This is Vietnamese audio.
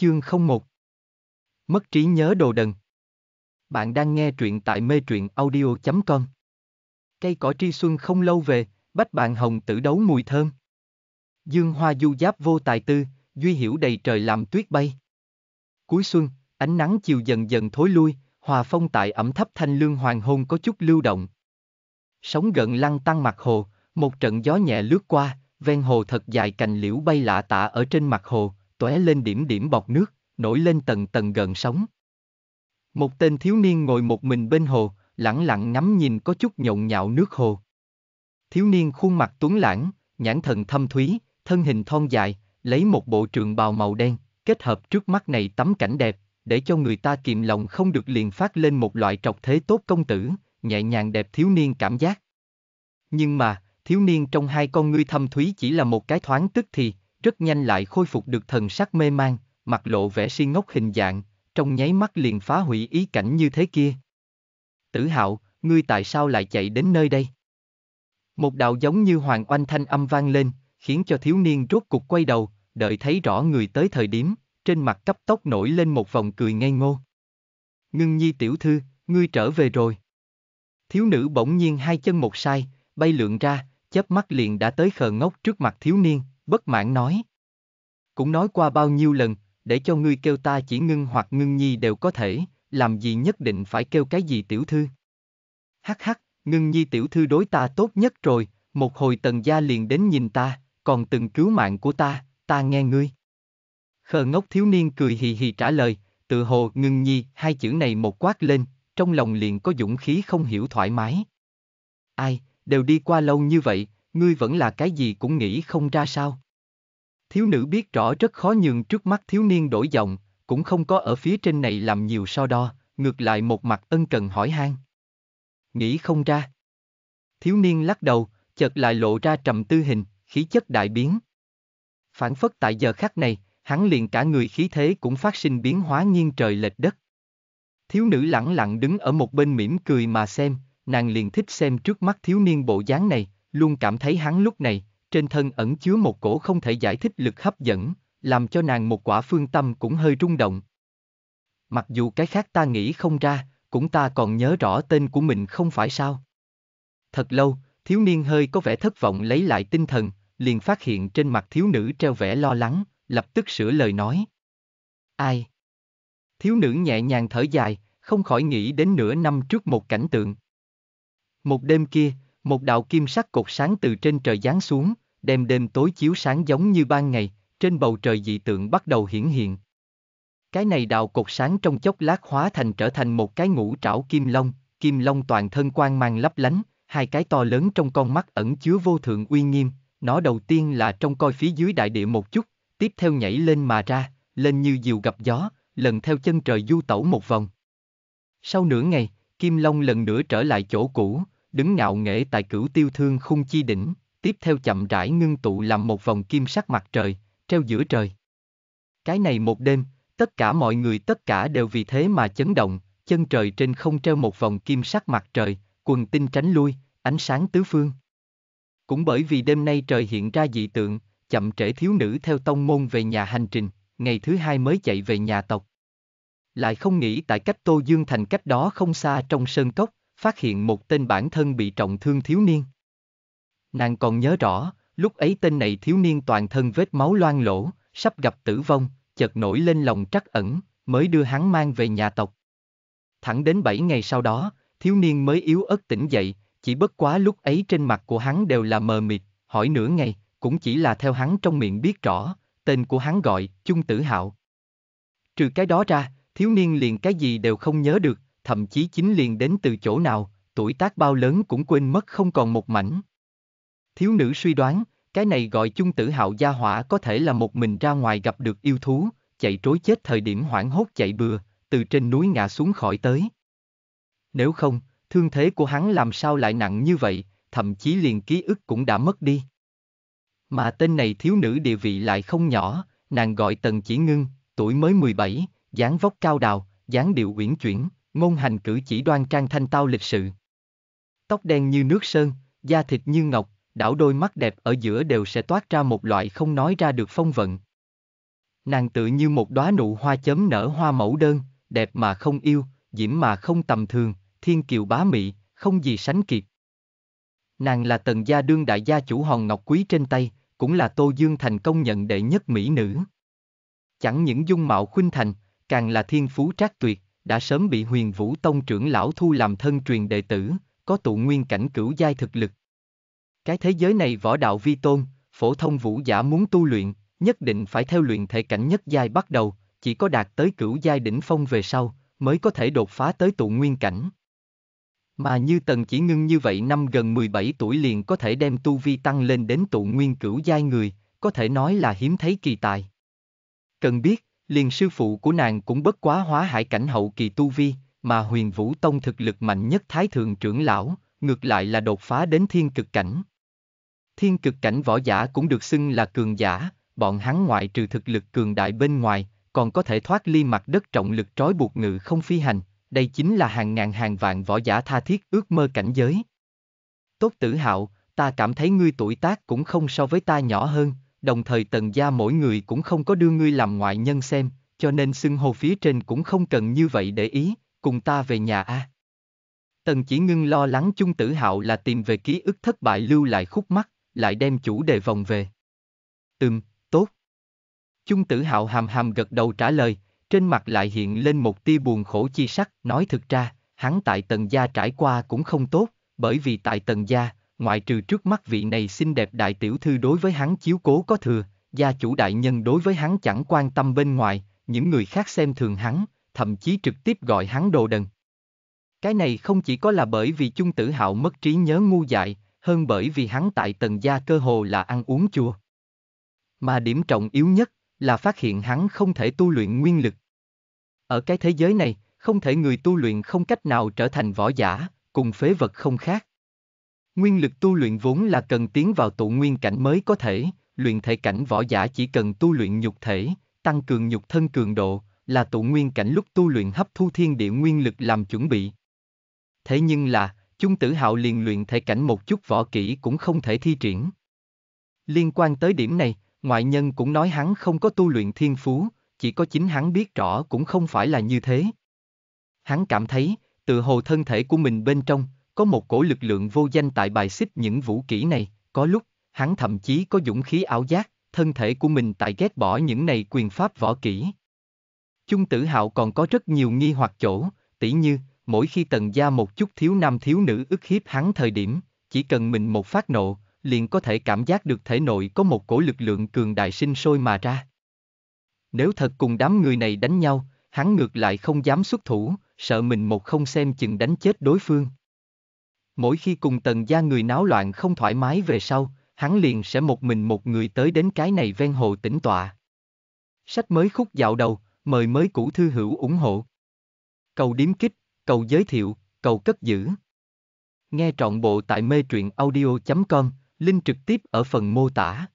Chương 01 Mất trí nhớ đồ đần Bạn đang nghe truyện tại mê truyện audio.com Cây cỏ tri xuân không lâu về, bách bạn hồng tử đấu mùi thơm. Dương hoa du giáp vô tài tư, duy hiểu đầy trời làm tuyết bay. Cuối xuân, ánh nắng chiều dần dần thối lui, hòa phong tại ẩm thấp thanh lương hoàng hôn có chút lưu động. Sóng gần lăng tăng mặt hồ, một trận gió nhẹ lướt qua, ven hồ thật dài cành liễu bay lạ tả ở trên mặt hồ, tóe lên điểm điểm bọt nước, nổi lên tầng tầng gần sóng. Một tên thiếu niên ngồi một mình bên hồ, lặng lặng ngắm nhìn có chút nhộn nhạo nước hồ. Thiếu niên khuôn mặt tuấn lãng, nhãn thần thâm thúy, thân hình thon dài, lấy một bộ trường bào màu đen, kết hợp trước mắt này tấm cảnh đẹp, để cho người ta kiềm lòng không được liền phát lên một loại trọc thế tốt công tử, nhẹ nhàng đẹp thiếu niên cảm giác. Nhưng mà, thiếu niên trong hai con ngươi thâm thúy chỉ là một cái thoáng tức thì, rất nhanh lại khôi phục được thần sắc mê man, mặt lộ vẻ si ngốc hình dạng, trong nháy mắt liền phá hủy ý cảnh như thế kia. Tử hạo, ngươi tại sao lại chạy đến nơi đây? Một đạo giống như hoàng oanh thanh âm vang lên, khiến cho thiếu niên rốt cục quay đầu, đợi thấy rõ người tới thời điểm, trên mặt cấp tốc nổi lên một vòng cười ngây ngô. Ngưng nhi tiểu thư, ngươi trở về rồi. Thiếu nữ bỗng nhiên hai chân một sai, bay lượn ra, chớp mắt liền đã tới khờ ngốc trước mặt thiếu niên, bất mãn nói. Cũng nói qua bao nhiêu lần, để cho ngươi kêu ta chỉ ngưng hoặc ngưng nhi đều có thể, làm gì nhất định phải kêu cái gì tiểu thư. Hắc hắc, ngưng nhi tiểu thư đối ta tốt nhất rồi, một hồi tần gia liền đến nhìn ta, còn từng cứu mạng của ta, ta nghe ngươi. Khờ ngốc thiếu niên cười hì hì trả lời, tự hồ ngưng nhi hai chữ này một quát lên, trong lòng liền có dũng khí không hiểu thoải mái. Ai, đều đi qua lâu như vậy, ngươi vẫn là cái gì cũng nghĩ không ra sao. Thiếu nữ biết rõ rất khó nhường trước mắt thiếu niên đổi giọng, cũng không có ở phía trên này làm nhiều so đo, ngược lại một mặt ân cần hỏi han. Nghĩ không ra. Thiếu niên lắc đầu, chợt lại lộ ra trầm tư hình, khí chất đại biến. Phản phất tại giờ khắc này, hắn liền cả người khí thế cũng phát sinh biến hóa nghiêng trời lệch đất. Thiếu nữ lẳng lặng đứng ở một bên mỉm cười mà xem, nàng liền thích xem trước mắt thiếu niên bộ dáng này, luôn cảm thấy hắn lúc này, trên thân ẩn chứa một cổ không thể giải thích lực hấp dẫn, làm cho nàng một quả phương tâm cũng hơi rung động. Mặc dù cái khác ta nghĩ không ra, cũng ta còn nhớ rõ tên của mình không phải sao. Thật lâu, thiếu niên hơi có vẻ thất vọng lấy lại tinh thần, liền phát hiện trên mặt thiếu nữ treo vẻ lo lắng, lập tức sửa lời nói. Ai? Thiếu nữ nhẹ nhàng thở dài, không khỏi nghĩ đến nửa năm trước một cảnh tượng. Một đêm kia, một đạo kim sắc cột sáng từ trên trời giáng xuống, đem đêm tối chiếu sáng giống như ban ngày, trên bầu trời dị tượng bắt đầu hiển hiện. Cái này đạo cột sáng trong chốc lát hóa thành trở thành một cái ngũ trảo kim long, kim long toàn thân quang mang lấp lánh, hai cái to lớn trong con mắt ẩn chứa vô thượng uy nghiêm, nó đầu tiên là trong coi phía dưới đại địa một chút, tiếp theo nhảy lên mà ra, lên như diều gặp gió, lần theo chân trời du tẩu một vòng. Sau nửa ngày, Kim Long lần nữa trở lại chỗ cũ, đứng ngạo nghễ tại cửu tiêu thương khung chi đỉnh, tiếp theo chậm rãi ngưng tụ làm một vòng kim sắc mặt trời, treo giữa trời. Cái này một đêm, tất cả mọi người tất cả đều vì thế mà chấn động, chân trời trên không treo một vòng kim sắc mặt trời, quần tinh tránh lui, ánh sáng tứ phương. Cũng bởi vì đêm nay trời hiện ra dị tượng, chậm trễ thiếu nữ theo tông môn về nhà hành trình, ngày thứ hai mới chạy về nhà tộc. Lại không nghĩ tại cách Tô Dương Thành cách đó không xa trong sơn cốc, phát hiện một tên bản thân bị trọng thương thiếu niên. Nàng còn nhớ rõ, lúc ấy tên này thiếu niên toàn thân vết máu loang lỗ, sắp gặp tử vong, chợt nổi lên lòng trắc ẩn, mới đưa hắn mang về nhà tộc. Thẳng đến 7 ngày sau đó, thiếu niên mới yếu ớt tỉnh dậy, chỉ bất quá lúc ấy trên mặt của hắn đều là mờ mịt, hỏi nửa ngày, cũng chỉ là theo hắn trong miệng biết rõ, tên của hắn gọi, Chung Tử Hạo. Trừ cái đó ra, thiếu niên liền cái gì đều không nhớ được, thậm chí chính liền đến từ chỗ nào, tuổi tác bao lớn cũng quên mất không còn một mảnh. Thiếu nữ suy đoán, cái này gọi chung tử hạo gia hỏa có thể là một mình ra ngoài gặp được yêu thú, chạy trối chết thời điểm hoảng hốt chạy bừa, từ trên núi ngã xuống khỏi tới. Nếu không, thương thế của hắn làm sao lại nặng như vậy, thậm chí liền ký ức cũng đã mất đi. Mà tên này thiếu nữ địa vị lại không nhỏ, nàng gọi Tần Chỉ Ngưng, tuổi mới 17, dáng vóc cao đào, dáng điệu uyển chuyển, ngôn hành cử chỉ đoan trang thanh tao lịch sự. Tóc đen như nước sơn, da thịt như ngọc, đảo đôi mắt đẹp ở giữa đều sẽ toát ra một loại không nói ra được phong vận. Nàng tự như một đóa nụ hoa chấm nở hoa mẫu đơn, đẹp mà không yêu, diễm mà không tầm thường, thiên kiều bá mị, không gì sánh kịp. Nàng là tần gia đương đại gia chủ hòn ngọc quý trên tay, cũng là Tô Dương Thành công nhận đệ nhất mỹ nữ. Chẳng những dung mạo khuynh thành, càng là thiên phú trác tuyệt, đã sớm bị huyền vũ tông trưởng lão thu làm thân truyền đệ tử, có tụ nguyên cảnh cửu giai thực lực. Cái thế giới này võ đạo vi tôn, phổ thông vũ giả muốn tu luyện, nhất định phải theo luyện thể cảnh nhất giai bắt đầu, chỉ có đạt tới cửu giai đỉnh phong về sau, mới có thể đột phá tới tụ nguyên cảnh. Mà như tần chỉ ngưng như vậy năm gần 17 tuổi liền có thể đem tu vi tăng lên đến tụ nguyên cửu giai người, có thể nói là hiếm thấy kỳ tài. Cần biết, liền sư phụ của nàng cũng bất quá hóa hải cảnh hậu kỳ tu vi, mà huyền vũ tông thực lực mạnh nhất thái thượng trưởng lão, ngược lại là đột phá đến thiên cực cảnh. Thiên cực cảnh võ giả cũng được xưng là cường giả, bọn hắn ngoại trừ thực lực cường đại bên ngoài, còn có thể thoát ly mặt đất trọng lực trói buộc ngự không phi hành, đây chính là hàng ngàn hàng vạn võ giả tha thiết ước mơ cảnh giới. Tốt tử hạo, ta cảm thấy ngươi tuổi tác cũng không so với ta nhỏ hơn, đồng thời tần gia mỗi người cũng không có đưa ngươi làm ngoại nhân xem, cho nên xưng hồ phía trên cũng không cần như vậy để ý, cùng ta về nhà a. À. Tần chỉ ngưng lo lắng chung tử hạo là tìm về ký ức thất bại lưu lại khúc mắt, lại đem chủ đề vòng về. Ừm, tốt. Chung tử hạo hàm hàm gật đầu trả lời, trên mặt lại hiện lên một tia buồn khổ chi sắc, nói thực ra, hắn tại tần gia trải qua cũng không tốt, bởi vì tại tần gia, ngoại trừ trước mắt vị này xinh đẹp đại tiểu thư đối với hắn chiếu cố có thừa, gia chủ đại nhân đối với hắn chẳng quan tâm bên ngoài, những người khác xem thường hắn, thậm chí trực tiếp gọi hắn đồ đần. Cái này không chỉ có là bởi vì Chung Tử Hạo mất trí nhớ ngu dại, hơn bởi vì hắn tại tần gia cơ hồ là ăn uống chua. Mà điểm trọng yếu nhất là phát hiện hắn không thể tu luyện nguyên lực. Ở cái thế giới này, không thể người tu luyện không cách nào trở thành võ giả, cùng phế vật không khác. Nguyên lực tu luyện vốn là cần tiến vào tụ nguyên cảnh mới có thể, luyện thể cảnh võ giả chỉ cần tu luyện nhục thể, tăng cường nhục thân cường độ, là tụ nguyên cảnh lúc tu luyện hấp thu thiên địa nguyên lực làm chuẩn bị. Thế nhưng là, Chung Tử Hạo liền luyện thể cảnh một chút võ kỹ cũng không thể thi triển. Liên quan tới điểm này, ngoại nhân cũng nói hắn không có tu luyện thiên phú, chỉ có chính hắn biết rõ cũng không phải là như thế. Hắn cảm thấy, tự hồ thân thể của mình bên trong, có một cổ lực lượng vô danh tại bài xích những vũ kỹ này, có lúc, hắn thậm chí có dũng khí ảo giác, thân thể của mình tại ghét bỏ những này quyền pháp võ kỹ. Chung tử hạo còn có rất nhiều nghi hoặc chỗ, tỉ như, mỗi khi tần gia một chút thiếu nam thiếu nữ ức hiếp hắn thời điểm, chỉ cần mình một phát nộ, liền có thể cảm giác được thể nội có một cổ lực lượng cường đại sinh sôi mà ra. Nếu thật cùng đám người này đánh nhau, hắn ngược lại không dám xuất thủ, sợ mình một không xem chừng đánh chết đối phương. Mỗi khi cùng tần gia người náo loạn không thoải mái về sau, hắn liền sẽ một mình một người tới đến cái này ven hồ tĩnh tọa. Sách mới khúc dạo đầu, mời mới cũ thư hữu ủng hộ. Cầu điếm kích, cầu giới thiệu, cầu cất giữ. Nghe trọn bộ tại mê truyện audio.com, link trực tiếp ở phần mô tả.